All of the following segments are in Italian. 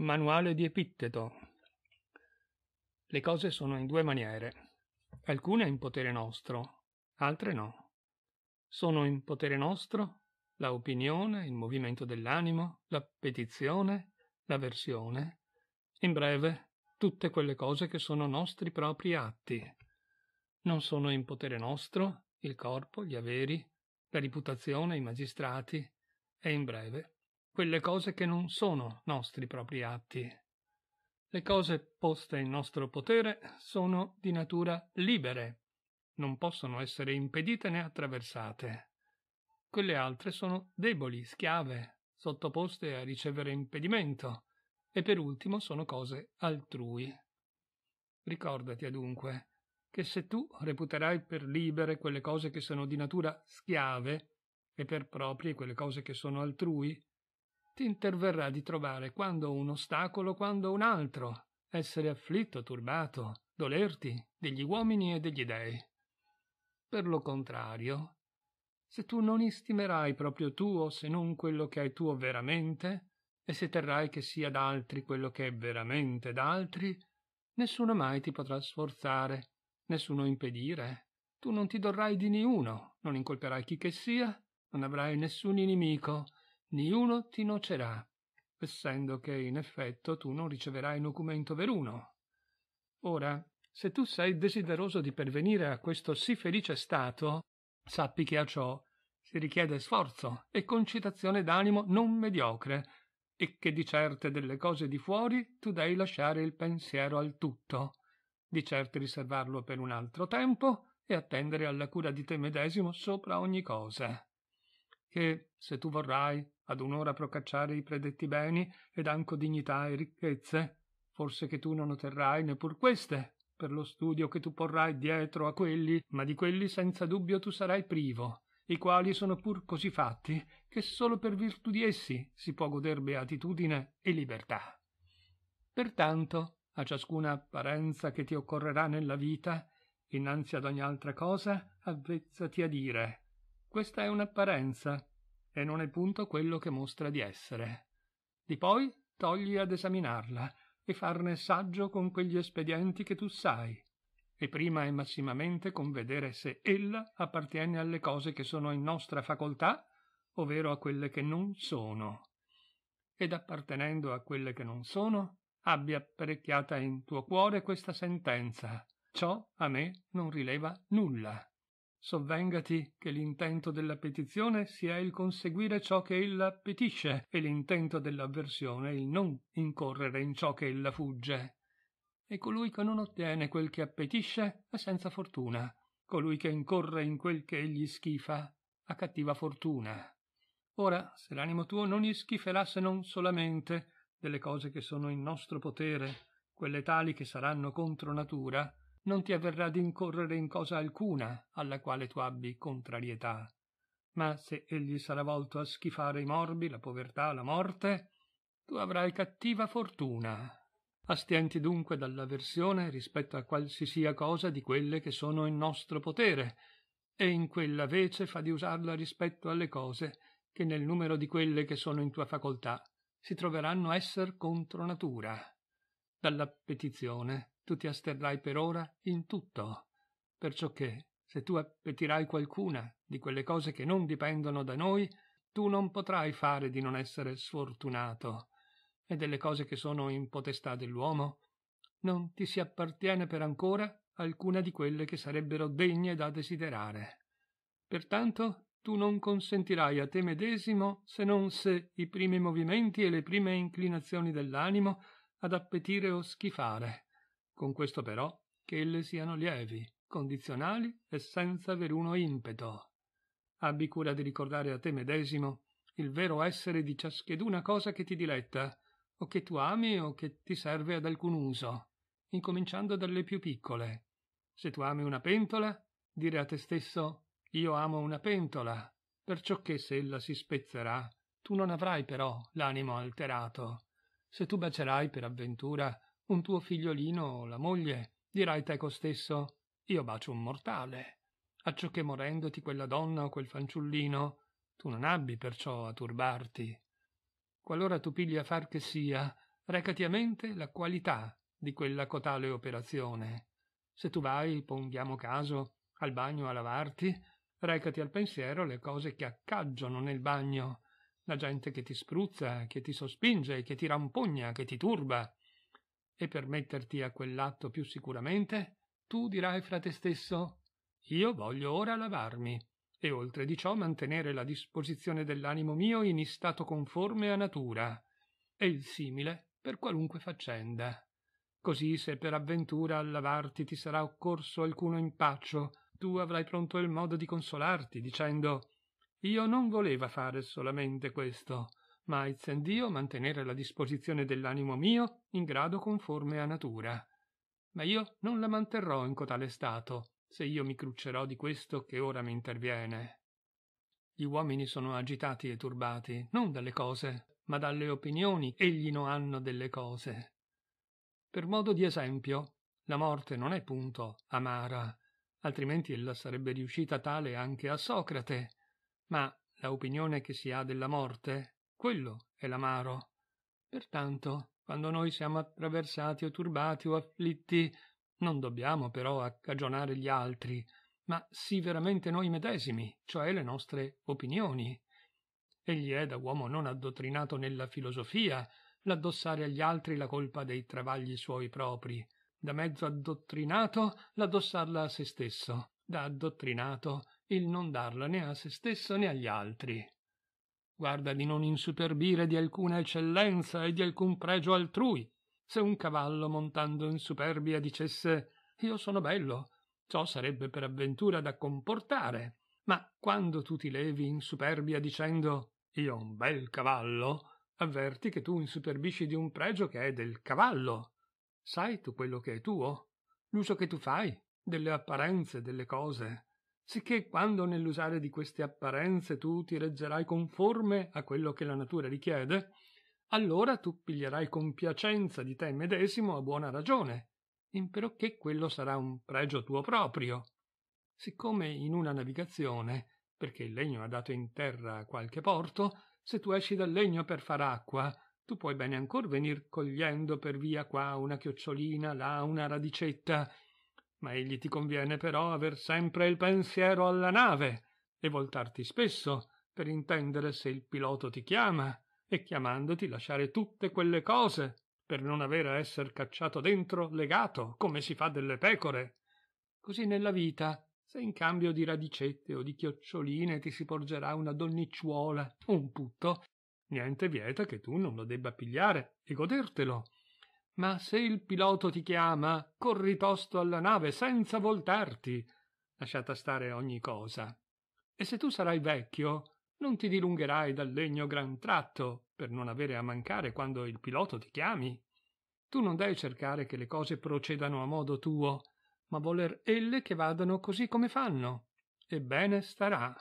Manuale di Epicteto. Le cose sono in due maniere. Alcune in potere nostro, altre no. Sono in potere nostro la opinione, il movimento dell'animo, la petizione, l'avversione, in breve, tutte quelle cose che sono nostri propri atti. Non sono in potere nostro il corpo, gli averi, la riputazione, i magistrati e, in breve, quelle cose che non sono nostri propri atti. Le cose poste in nostro potere sono di natura libere, non possono essere impedite né attraversate. Quelle altre sono deboli, schiave, sottoposte a ricevere impedimento, e per ultimo sono cose altrui. Ricordati adunque che se tu reputerai per libere quelle cose che sono di natura schiave e per proprie quelle cose che sono altrui, ti interverrà di trovare quando un ostacolo, quando un altro, essere afflitto, turbato, dolerti degli uomini e degli dei. Per lo contrario, se tu non istimerai proprio tuo se non quello che è tuo veramente, e se terrai che sia d'altri quello che è veramente d'altri, nessuno mai ti potrà sforzare, nessuno impedire. Tu non ti dorrai di niuno, non incolperai chi che sia, non avrai nessun inimico, Niuno ti nocerà, essendo che in effetto tu non riceverai documento veruno. Ora, se tu sei desideroso di pervenire a questo sì felice stato, sappi che a ciò si richiede sforzo e concitazione d'animo non mediocre, e che di certe delle cose di fuori tu devi lasciare il pensiero al tutto, di certe riservarlo per un altro tempo e attendere alla cura di te medesimo sopra ogni cosa. Che, se tu vorrai, ad un'ora procacciare i predetti beni ed anco dignità e ricchezze forse che tu non otterrai neppur queste per lo studio che tu porrai dietro a quelli ma di quelli senza dubbio tu sarai privo i quali sono pur così fatti che solo per virtù di essi si può goder beatitudine e libertà pertanto a ciascuna apparenza che ti occorrerà nella vita innanzi ad ogni altra cosa avvezzati a dire questa è un'apparenza e non è punto quello che mostra di essere. Di poi togli ad esaminarla e farne saggio con quegli espedienti che tu sai, e prima e massimamente con vedere se ella appartiene alle cose che sono in nostra facoltà, ovvero a quelle che non sono. Ed appartenendo a quelle che non sono, abbia apparecchiata in tuo cuore questa sentenza. Ciò a me non rileva nulla. Sovvengati che l'intento della petizione sia il conseguire ciò che ella appetisce e l'intento dell'avversione il non incorrere in ciò che ella fugge. E colui che non ottiene quel che appetisce è senza fortuna, colui che incorre in quel che egli schifa ha cattiva fortuna. Ora, se l'animo tuo non ischiferà se non solamente delle cose che sono in nostro potere, quelle tali che saranno contro natura, non ti avverrà d'incorrere in cosa alcuna alla quale tu abbi contrarietà. Ma se egli sarà volto a schifare i morbi, la povertà, la morte, tu avrai cattiva fortuna. Astienti dunque dall'avversione rispetto a qualsiasi cosa di quelle che sono in nostro potere, e in quella vece fa di usarla rispetto alle cose che nel numero di quelle che sono in tua facoltà si troveranno esser contro natura. Dalla tu ti asterrai per ora in tutto, perciò che, se tu appetirai qualcuna di quelle cose che non dipendono da noi, tu non potrai fare di non essere sfortunato, e delle cose che sono in potestà dell'uomo, non ti si appartiene per ancora alcuna di quelle che sarebbero degne da desiderare. Pertanto tu non consentirai a te medesimo se non se i primi movimenti e le prime inclinazioni dell'animo ad appetire o schifare, con questo però che elle siano lievi, condizionali e senza veruno impeto. Abbi cura di ricordare a te medesimo il vero essere di ciascheduna cosa che ti diletta, o che tu ami o che ti serve ad alcun uso, incominciando dalle più piccole. Se tu ami una pentola, dire a te stesso io amo una pentola, perciò che se ella si spezzerà, tu non avrai però l'animo alterato. Se tu bacerai per avventura un tuo figliolino o la moglie, dirai te stesso, io bacio un mortale, acciò che morendoti quella donna o quel fanciullino, tu non abbi perciò a turbarti. Qualora tu pigli a far che sia, recati a mente la qualità di quella cotale operazione. Se tu vai, ponghiamo caso, al bagno a lavarti, recati al pensiero le cose che accaggiano nel bagno, la gente che ti spruzza, che ti sospinge, che ti rampogna, che ti turba, e per metterti a quell'atto più sicuramente, tu dirai fra te stesso io voglio ora lavarmi e oltre di ciò mantenere la disposizione dell'animo mio in istato conforme a natura e il simile per qualunque faccenda. Così se per avventura al lavarti ti sarà occorso alcuno impaccio, tu avrai pronto il modo di consolarti, dicendo io non voleva fare solamente questo, ma izen Dio mantenere la disposizione dell'animo mio in grado conforme a natura. Ma io non la manterrò in cotale stato, se io mi cruccerò di questo che ora mi interviene. Gli uomini sono agitati e turbati, non dalle cose, ma dalle opinioni egli non hanno delle cose. Per modo di esempio, la morte non è punto amara, altrimenti ella sarebbe riuscita tale anche a Socrate, ma la opinione che si ha della morte quello è l'amaro. Pertanto, quando noi siamo attraversati o turbati o afflitti, non dobbiamo però accagionare gli altri, ma sì veramente noi medesimi, cioè le nostre opinioni. Egli è da uomo non addottrinato nella filosofia l'addossare agli altri la colpa dei travagli suoi propri, da mezzo addottrinato l'addossarla a se stesso, da addottrinato il non darla né a se stesso né agli altri guarda di non insuperbire di alcuna eccellenza e di alcun pregio altrui. Se un cavallo montando in superbia dicesse io sono bello, ciò sarebbe per avventura da comportare. Ma quando tu ti levi in superbia dicendo io un bel cavallo, avverti che tu insuperbisci di un pregio che è del cavallo. Sai tu quello che è tuo? L'uso che tu fai delle apparenze delle cose sicché quando nell'usare di queste apparenze tu ti reggerai conforme a quello che la natura richiede, allora tu piglierai compiacenza di te medesimo a buona ragione, imperoché quello sarà un pregio tuo proprio. Siccome in una navigazione, perché il legno ha dato in terra a qualche porto, se tu esci dal legno per far acqua, tu puoi bene ancora venir cogliendo per via qua una chiocciolina, là una radicetta, ma egli ti conviene però aver sempre il pensiero alla nave e voltarti spesso per intendere se il piloto ti chiama e chiamandoti lasciare tutte quelle cose per non avere a esser cacciato dentro legato come si fa delle pecore così nella vita se in cambio di radicette o di chioccioline ti si porgerà una donnicciuola un putto niente vieta che tu non lo debba pigliare e godertelo ma se il pilota ti chiama, corri tosto alla nave senza voltarti, lasciata stare ogni cosa. E se tu sarai vecchio, non ti dilungherai dal legno gran tratto, per non avere a mancare quando il pilota ti chiami. Tu non devi cercare che le cose procedano a modo tuo, ma voler elle che vadano così come fanno. Ebbene starà.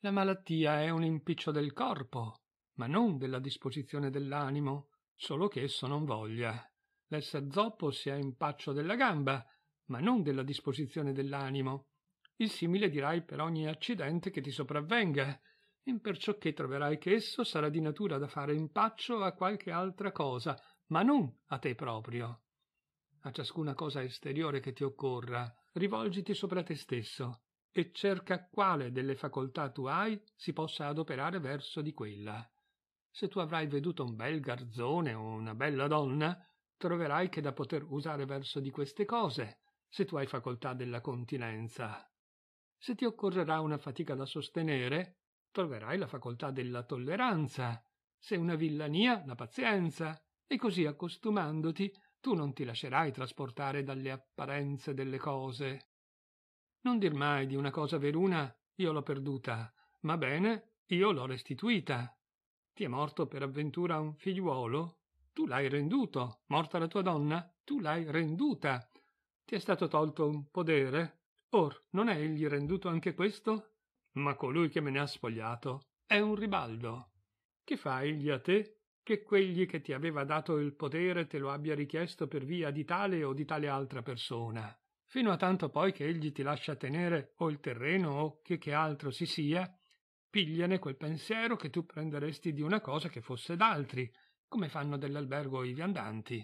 La malattia è un impiccio del corpo, ma non della disposizione dell'animo, solo che esso non voglia. L'essere zoppo sia impaccio della gamba, ma non della disposizione dell'animo. Il simile dirai per ogni accidente che ti sopravvenga, imperciò che troverai che esso sarà di natura da fare impaccio a qualche altra cosa, ma non a te proprio. A ciascuna cosa esteriore che ti occorra, rivolgiti sopra te stesso e cerca quale delle facoltà tu hai si possa adoperare verso di quella. Se tu avrai veduto un bel garzone o una bella donna, troverai che da poter usare verso di queste cose, se tu hai facoltà della continenza. Se ti occorrerà una fatica da sostenere, troverai la facoltà della tolleranza, se una villania, la pazienza, e così accostumandoti tu non ti lascerai trasportare dalle apparenze delle cose. Non dir mai di una cosa veruna io l'ho perduta, ma bene io l'ho restituita. Ti è morto per avventura un figliuolo? Tu l'hai renduto. Morta la tua donna? Tu l'hai renduta. Ti è stato tolto un podere? Or, non è egli renduto anche questo? Ma colui che me ne ha spogliato è un ribaldo. Che fa egli a te che quegli che ti aveva dato il potere te lo abbia richiesto per via di tale o di tale altra persona? Fino a tanto poi che egli ti lascia tenere o il terreno o che che altro si sia, pigliane quel pensiero che tu prenderesti di una cosa che fosse d'altri, come fanno dell'albergo i viandanti.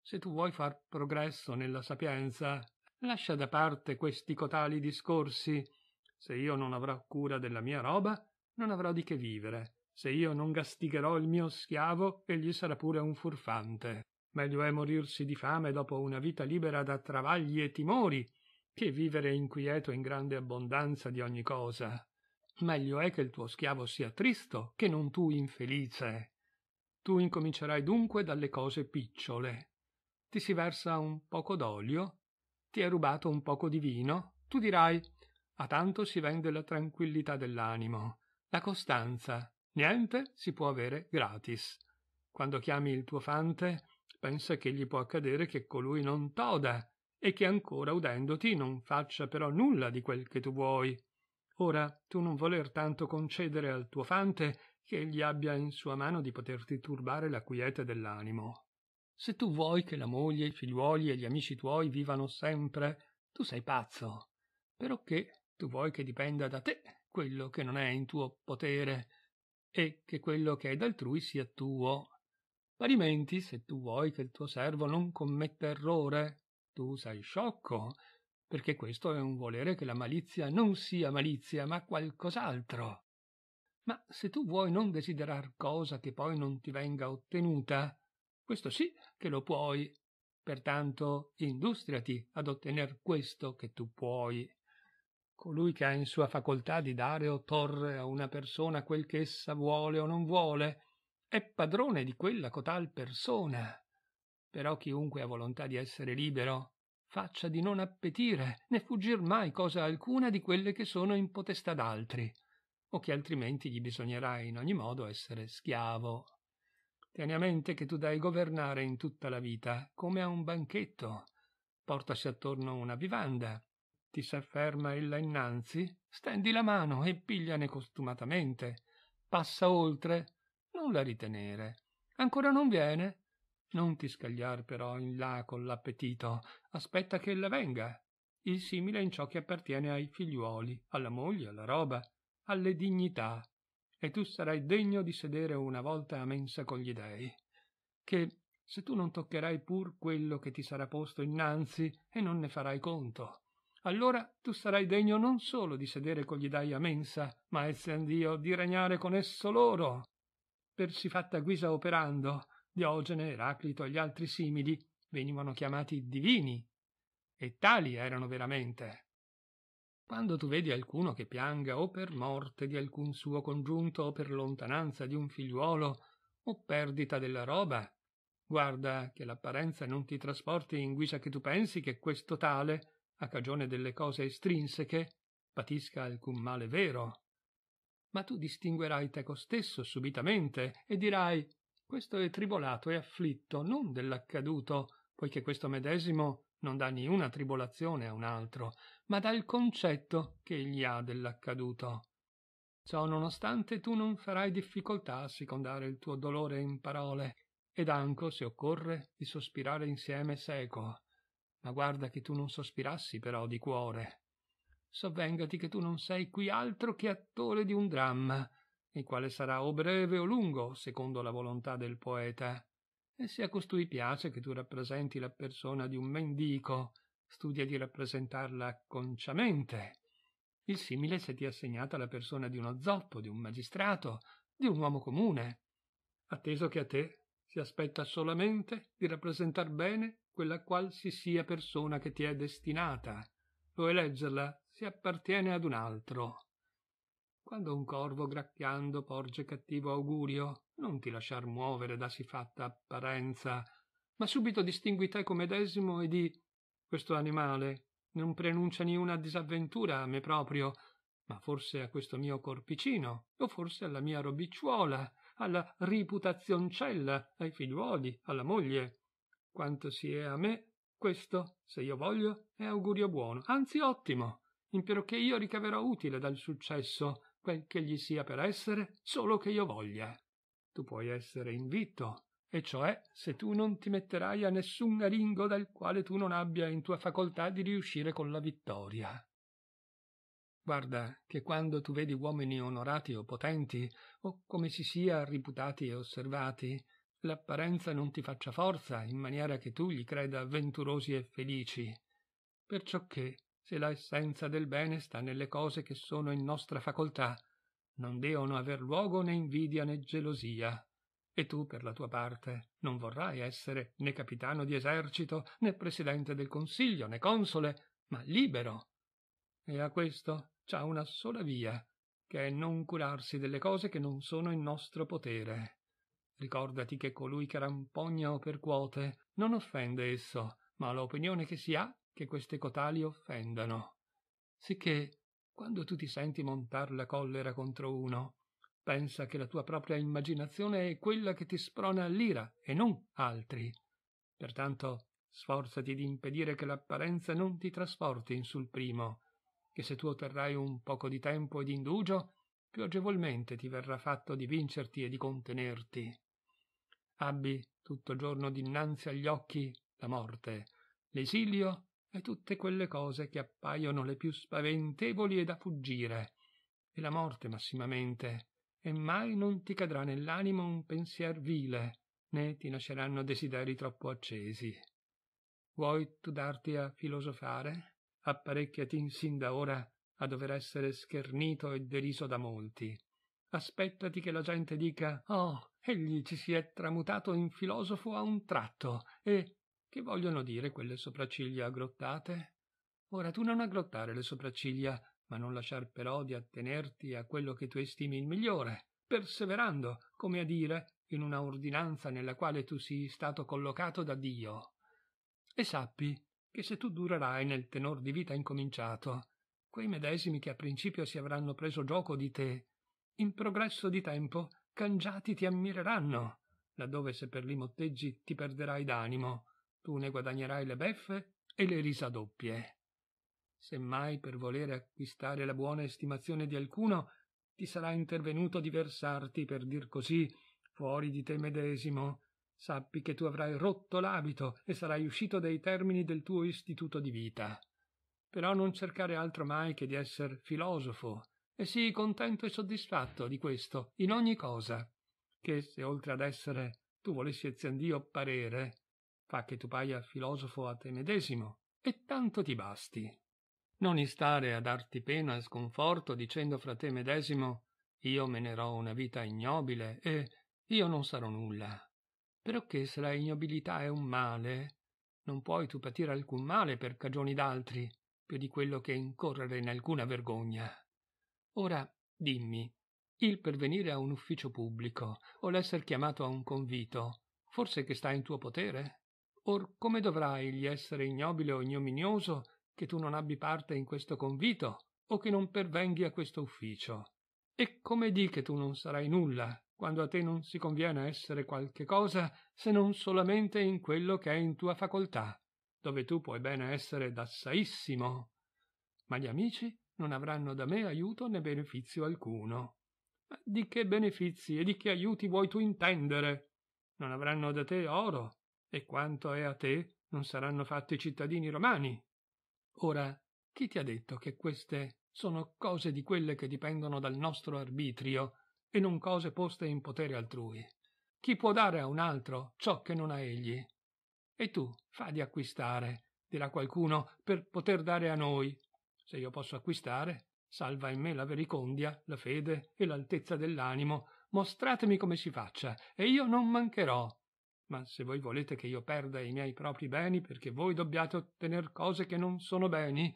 Se tu vuoi far progresso nella sapienza, lascia da parte questi cotali discorsi. Se io non avrò cura della mia roba, non avrò di che vivere. Se io non gastigherò il mio schiavo, egli sarà pure un furfante. Meglio è morirsi di fame dopo una vita libera da travagli e timori, che vivere inquieto in grande abbondanza di ogni cosa meglio è che il tuo schiavo sia tristo che non tu infelice. Tu incomincerai dunque dalle cose picciole. Ti si versa un poco d'olio, ti è rubato un poco di vino, tu dirai a tanto si vende la tranquillità dell'animo, la costanza, niente si può avere gratis. Quando chiami il tuo fante, pensa che gli può accadere che colui non t'oda e che ancora udendoti non faccia però nulla di quel che tu vuoi ora tu non voler tanto concedere al tuo fante che egli abbia in sua mano di poterti turbare la quiete dell'animo. Se tu vuoi che la moglie, i figliuoli e gli amici tuoi vivano sempre, tu sei pazzo, che tu vuoi che dipenda da te quello che non è in tuo potere, e che quello che è d'altrui sia tuo. Parimenti, se tu vuoi che il tuo servo non commetta errore, tu sei sciocco, perché questo è un volere che la malizia non sia malizia, ma qualcos'altro. Ma se tu vuoi non desiderar cosa che poi non ti venga ottenuta, questo sì che lo puoi. Pertanto industriati ad ottener questo che tu puoi. Colui che ha in sua facoltà di dare o torre a una persona quel che essa vuole o non vuole, è padrone di quella cotal persona. Però chiunque ha volontà di essere libero faccia di non appetire né fuggir mai cosa alcuna di quelle che sono in potestà d'altri o che altrimenti gli bisognerà in ogni modo essere schiavo tieni a mente che tu dai governare in tutta la vita come a un banchetto portasi attorno una vivanda ti s'afferma ella innanzi stendi la mano e pigliane costumatamente passa oltre non la ritenere ancora non viene non ti scagliar però in là con l'appetito aspetta che ella venga il simile in ciò che appartiene ai figliuoli alla moglie alla roba alle dignità e tu sarai degno di sedere una volta a mensa con gli dei che se tu non toccherai pur quello che ti sarà posto innanzi e non ne farai conto allora tu sarai degno non solo di sedere con gli dai a mensa ma esse andio di regnare con esso loro per si fatta guisa operando Diogene, Eraclito e gli altri simili venivano chiamati divini, e tali erano veramente. Quando tu vedi alcuno che pianga o per morte di alcun suo congiunto o per lontananza di un figliuolo o perdita della roba, guarda che l'apparenza non ti trasporti in guisa che tu pensi che questo tale, a cagione delle cose estrinseche, patisca alcun male vero. Ma tu distinguerai te stesso subitamente e dirai questo è tribolato e afflitto non dell'accaduto, poiché questo medesimo non dà niuna tribolazione a un altro, ma dal concetto che egli ha dell'accaduto. Ciò nonostante tu non farai difficoltà a secondare il tuo dolore in parole, ed anco, se occorre, di sospirare insieme seco. Ma guarda che tu non sospirassi però di cuore. Sovvengati che tu non sei qui altro che attore di un dramma, il quale sarà o breve o lungo, secondo la volontà del poeta. E se a costui piace che tu rappresenti la persona di un mendico, studia di rappresentarla conciamente. Il simile se ti è assegnata la persona di uno zoppo, di un magistrato, di un uomo comune, atteso che a te si aspetta solamente di rappresentar bene quella qualsisia persona che ti è destinata. Lo eleggerla si appartiene ad un altro quando un corvo gracchiando porge cattivo augurio, non ti lasciar muovere da si fatta apparenza, ma subito distingui te comedesimo e di questo animale non prenuncia niuna disavventura a me proprio, ma forse a questo mio corpicino, o forse alla mia robicciuola, alla riputazioncella, ai figliuoli, alla moglie. Quanto si è a me, questo, se io voglio, è augurio buono, anzi ottimo, imperché io ricaverò utile dal successo, quel che gli sia per essere, solo che io voglia. Tu puoi essere invitto, e cioè se tu non ti metterai a nessun aringo dal quale tu non abbia in tua facoltà di riuscire con la vittoria. Guarda che quando tu vedi uomini onorati o potenti, o come si sia riputati e osservati, l'apparenza non ti faccia forza in maniera che tu li creda venturosi e felici. Perciò che, se la essenza del bene sta nelle cose che sono in nostra facoltà, non devono aver luogo né invidia né gelosia. E tu, per la tua parte, non vorrai essere né capitano di esercito, né presidente del consiglio, né console, ma libero. E a questo c'ha una sola via, che è non curarsi delle cose che non sono in nostro potere. Ricordati che colui che rampogna o percuote non offende esso, ma l'opinione che si ha che queste cotali offendano. Sicché, quando tu ti senti montar la collera contro uno, pensa che la tua propria immaginazione è quella che ti sprona all'ira e non altri. Pertanto, sforzati di impedire che l'apparenza non ti trasporti in sul primo, che se tu otterrai un poco di tempo e di indugio, più agevolmente ti verrà fatto di vincerti e di contenerti. Abbi tutto giorno dinanzi agli occhi la morte, l'esilio e tutte quelle cose che appaiono le più spaventevoli e da fuggire, e la morte massimamente, e mai non ti cadrà nell'animo un pensier vile, né ti nasceranno desideri troppo accesi. Vuoi tu darti a filosofare? Apparecchiati sin da ora a dover essere schernito e deriso da molti. Aspettati che la gente dica «Oh, egli ci si è tramutato in filosofo a un tratto e che vogliono dire quelle sopracciglia aggrottate? Ora tu non aggrottare le sopracciglia, ma non lasciar però di attenerti a quello che tu estimi il migliore, perseverando, come a dire, in una ordinanza nella quale tu sii stato collocato da Dio. E sappi che se tu durerai nel tenor di vita incominciato, quei medesimi che a principio si avranno preso gioco di te, in progresso di tempo cangiati ti ammireranno, laddove se per li motteggi ti perderai d'animo, tu ne guadagnerai le beffe e le risa doppie. Se mai per volere acquistare la buona estimazione di alcuno ti sarà intervenuto di versarti, per dir così, fuori di te medesimo, sappi che tu avrai rotto l'abito e sarai uscito dai termini del tuo istituto di vita. Però non cercare altro mai che di essere filosofo, e sii contento e soddisfatto di questo in ogni cosa, che se oltre ad essere tu volessi eziandio parere, fa che tu paia filosofo a te medesimo, e tanto ti basti. Non istare a darti pena e sconforto dicendo fra te medesimo io menerò una vita ignobile e io non sarò nulla. Perocché se la ignobilità è un male, non puoi tu patire alcun male per cagioni d'altri, più di quello che incorrere in alcuna vergogna. Ora dimmi, il pervenire a un ufficio pubblico o l'esser chiamato a un convito, forse che sta in tuo potere? or come dovrà egli essere ignobile o ignominioso che tu non abbi parte in questo convito o che non pervenghi a questo ufficio e come di che tu non sarai nulla quando a te non si conviene essere qualche cosa se non solamente in quello che è in tua facoltà dove tu puoi bene essere d'assaissimo ma gli amici non avranno da me aiuto né benefizio alcuno ma di che benefizi e di che aiuti vuoi tu intendere non avranno da te oro e quanto è a te non saranno fatti cittadini romani. Ora, chi ti ha detto che queste sono cose di quelle che dipendono dal nostro arbitrio e non cose poste in potere altrui? Chi può dare a un altro ciò che non ha egli? E tu fa di acquistare, dirà qualcuno, per poter dare a noi. Se io posso acquistare, salva in me la vericondia, la fede e l'altezza dell'animo, mostratemi come si faccia, e io non mancherò ma se voi volete che io perda i miei propri beni perché voi dobbiate ottener cose che non sono beni,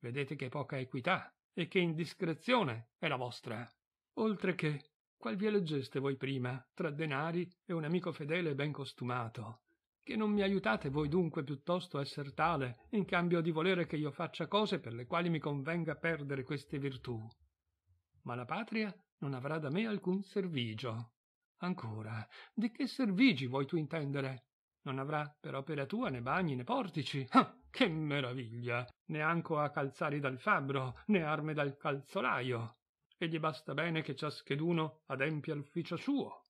vedete che poca equità e che indiscrezione è la vostra. Oltre che, qual vi eleggeste voi prima, tra denari e un amico fedele e ben costumato? Che non mi aiutate voi dunque piuttosto a esser tale, in cambio di volere che io faccia cose per le quali mi convenga perdere queste virtù? Ma la patria non avrà da me alcun servigio Ancora, di che servigi vuoi tu intendere? Non avrà per opera tua né bagni né portici. Ah, che meraviglia! anco a calzari dal fabbro, né arme dal calzolaio. E gli basta bene che ciascheduno adempia l'ufficio suo.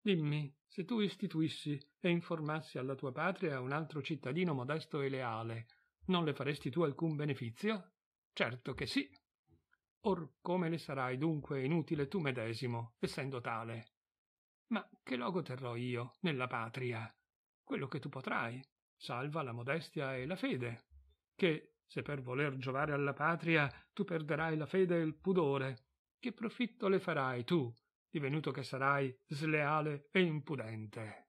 Dimmi, se tu istituissi e informassi alla tua patria un altro cittadino modesto e leale, non le faresti tu alcun benefizio? Certo che sì. Or come le sarai dunque inutile tu medesimo, essendo tale ma che logo terrò io nella patria? Quello che tu potrai, salva la modestia e la fede, che, se per voler giovare alla patria tu perderai la fede e il pudore, che profitto le farai tu, divenuto che sarai sleale e impudente?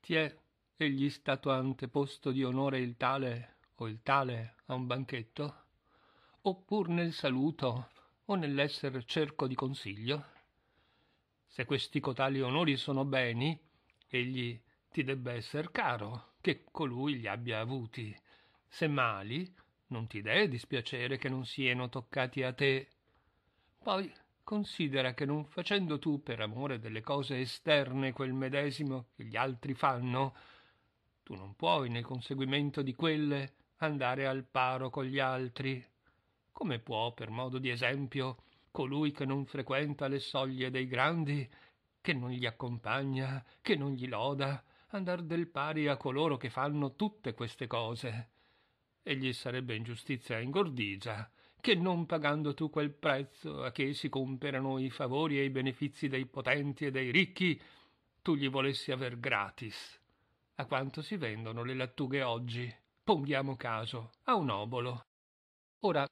Ti è egli stato anteposto di onore il tale o il tale a un banchetto, oppur nel saluto o nell'esser cerco di consiglio? Se questi cotali onori sono beni, egli ti debba esser caro, che colui li abbia avuti. Se mali, non ti dee dispiacere che non sieno toccati a te. Poi considera che non facendo tu per amore delle cose esterne quel medesimo che gli altri fanno, tu non puoi, nel conseguimento di quelle, andare al paro con gli altri. Come può, per modo di esempio, colui che non frequenta le soglie dei grandi, che non gli accompagna, che non gli loda, andar del pari a coloro che fanno tutte queste cose? Egli sarebbe ingiustizia e ingordigia che non pagando tu quel prezzo a che si comperano i favori e i benefizi dei potenti e dei ricchi, tu gli volessi aver gratis a quanto si vendono le lattughe oggi. pongiamo caso a un obolo. Ora,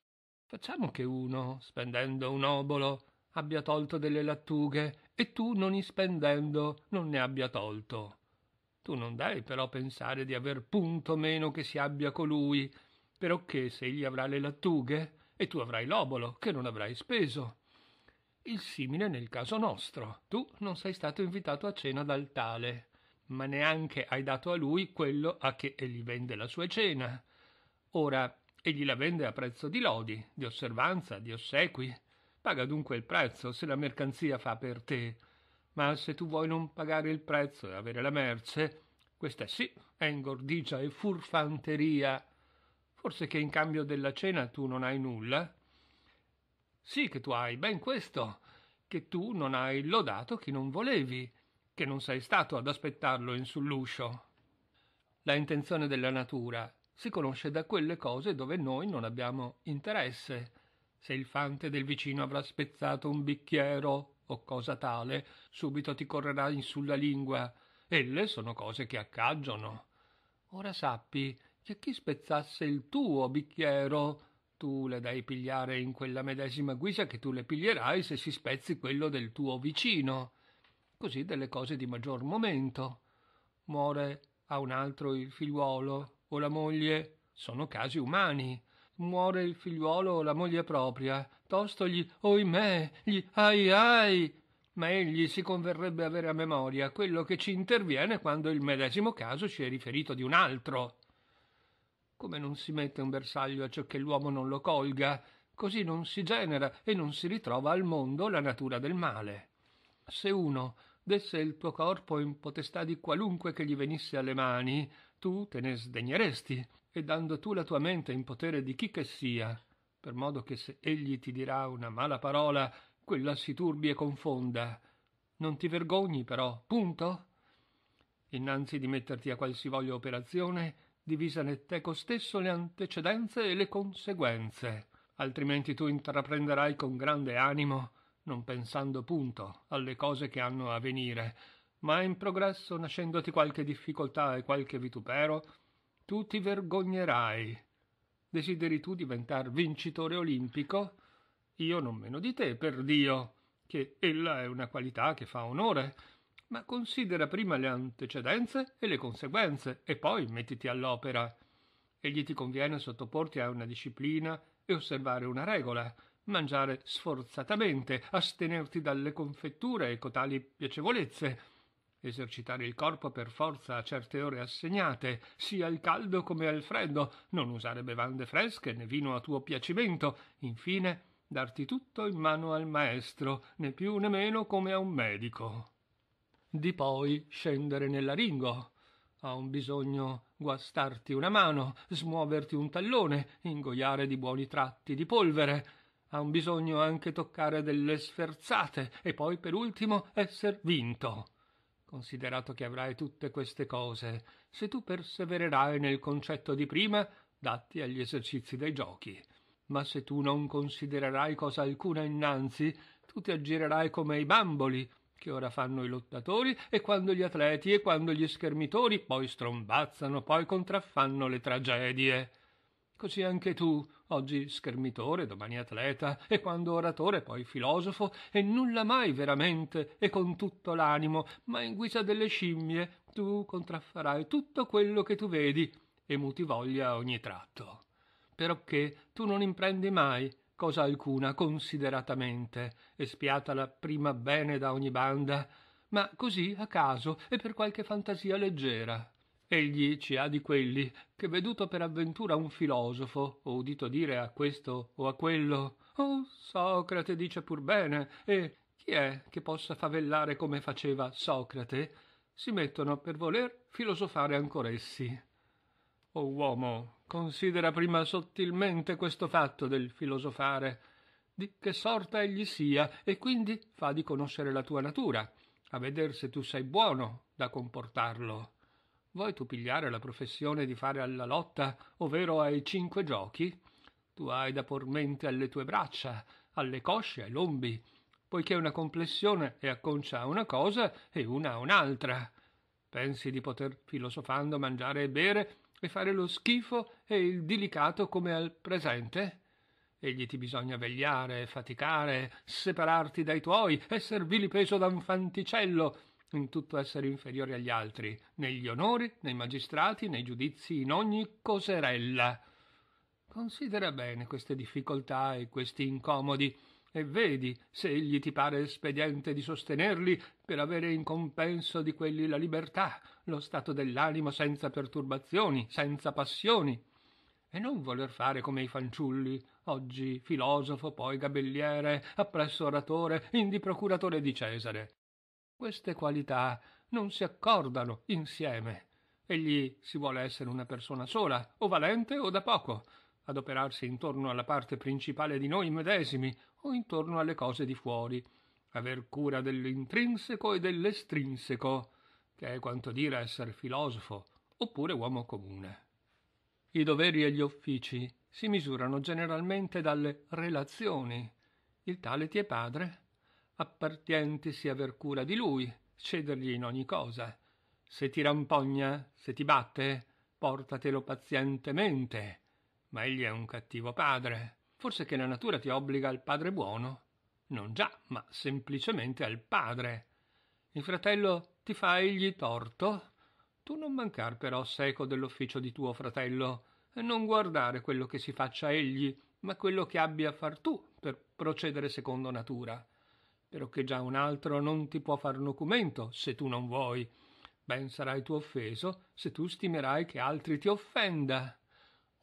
facciamo che uno, spendendo un obolo, abbia tolto delle lattughe e tu, non ispendendo, non ne abbia tolto. Tu non dai però pensare di aver punto meno che si abbia colui, perocché se egli avrà le lattughe e tu avrai l'obolo, che non avrai speso. Il simile nel caso nostro. Tu non sei stato invitato a cena dal tale ma neanche hai dato a lui quello a che egli vende la sua cena. Ora, egli la vende a prezzo di lodi, di osservanza, di ossequi. Paga dunque il prezzo se la mercanzia fa per te. Ma se tu vuoi non pagare il prezzo e avere la merce, questa sì è ingordigia e furfanteria. Forse che in cambio della cena tu non hai nulla? Sì che tu hai, ben questo, che tu non hai lodato chi non volevi che non sei stato ad aspettarlo in sull'uscio. La intenzione della natura si conosce da quelle cose dove noi non abbiamo interesse. Se il fante del vicino avrà spezzato un bicchiere o cosa tale, subito ti correrà in sulla lingua. Elle sono cose che accagiono. Ora sappi che chi spezzasse il tuo bicchiere, tu le dai pigliare in quella medesima guisa che tu le piglierai se si spezzi quello del tuo vicino così delle cose di maggior momento. Muore a un altro il figliuolo o la moglie, sono casi umani. Muore il figliuolo o la moglie propria, tosto gli oimè, gli ai ai, ma egli si converrebbe avere a memoria quello che ci interviene quando il medesimo caso ci è riferito di un altro. Come non si mette un bersaglio a ciò che l'uomo non lo colga, così non si genera e non si ritrova al mondo la natura del male. Se uno desse il tuo corpo in potestà di qualunque che gli venisse alle mani, tu te ne sdegneresti, e dando tu la tua mente in potere di chi che sia, per modo che se egli ti dirà una mala parola, quella si turbi e confonda. Non ti vergogni però, punto. Innanzi di metterti a qualsivoglia operazione, divisa divisane teco stesso le antecedenze e le conseguenze, altrimenti tu intraprenderai con grande animo non pensando punto alle cose che hanno a venire, ma in progresso nascendoti qualche difficoltà e qualche vitupero, tu ti vergognerai. Desideri tu diventar vincitore olimpico? Io non meno di te, per Dio, che ella è una qualità che fa onore, ma considera prima le antecedenze e le conseguenze, e poi mettiti all'opera. Egli ti conviene sottoporti a una disciplina e osservare una regola, mangiare sforzatamente, astenerti dalle confetture e cotali piacevolezze, esercitare il corpo per forza a certe ore assegnate, sia al caldo come al freddo, non usare bevande fresche né vino a tuo piacimento, infine darti tutto in mano al maestro, né più né meno come a un medico. Di poi scendere nell'aringo, ha un bisogno guastarti una mano, smuoverti un tallone, ingoiare di buoni tratti di polvere, han bisogno anche toccare delle sferzate e poi per ultimo esser vinto. Considerato che avrai tutte queste cose, se tu persevererai nel concetto di prima, datti agli esercizi dei giochi. Ma se tu non considererai cosa alcuna innanzi, tu ti aggirerai come i bamboli, che ora fanno i lottatori, e quando gli atleti e quando gli schermitori, poi strombazzano, poi contraffanno le tragedie. Così anche tu, oggi schermitore, domani atleta, e quando oratore, poi filosofo, e nulla mai veramente e con tutto l'animo, ma in guisa delle scimmie tu contraffarai tutto quello che tu vedi e muti mutivoglia ogni tratto. Perocché tu non imprendi mai cosa alcuna consideratamente, espiatala prima bene da ogni banda, ma così a caso e per qualche fantasia leggera egli ci ha di quelli che veduto per avventura un filosofo o udito dire a questo o a quello oh socrate dice pur bene e chi è che possa favellare come faceva socrate si mettono per voler filosofare ancor essi o oh, uomo considera prima sottilmente questo fatto del filosofare di che sorta egli sia e quindi fa di conoscere la tua natura a veder se tu sei buono da comportarlo vuoi tu pigliare la professione di fare alla lotta, ovvero ai cinque giochi? Tu hai da por mente alle tue braccia, alle cosce, ai lombi, poiché una complessione è acconcia a una cosa e una a un'altra. Pensi di poter filosofando mangiare e bere e fare lo schifo e il delicato come al presente? Egli ti bisogna vegliare, faticare, separarti dai tuoi, esser vilipeso da un fanticello, in tutto essere inferiore agli altri, negli onori, nei magistrati, nei giudizi, in ogni coserella. Considera bene queste difficoltà e questi incomodi, e vedi se egli ti pare espediente di sostenerli per avere in compenso di quelli la libertà, lo stato dell'animo senza perturbazioni, senza passioni. E non voler fare come i fanciulli, oggi filosofo, poi gabelliere, appresso oratore, indi procuratore di Cesare. Queste qualità non si accordano insieme. Egli si vuole essere una persona sola, o valente o da poco, adoperarsi intorno alla parte principale di noi medesimi o intorno alle cose di fuori, aver cura dell'intrinseco e dell'estrinseco, che è quanto dire essere filosofo oppure uomo comune. I doveri e gli uffici si misurano generalmente dalle relazioni. Il tale ti è padre, appartientisi aver cura di lui, cedergli in ogni cosa. Se ti rampogna, se ti batte, portatelo pazientemente. Ma egli è un cattivo padre. Forse che la natura ti obbliga al padre buono? Non già, ma semplicemente al padre. Il fratello ti fa egli torto? Tu non mancar però seco dell'ufficio di tuo fratello, e non guardare quello che si faccia egli, ma quello che abbia a far tu per procedere secondo natura però che già un altro non ti può far nocumento se tu non vuoi. Ben sarai tu offeso se tu stimerai che altri ti offenda.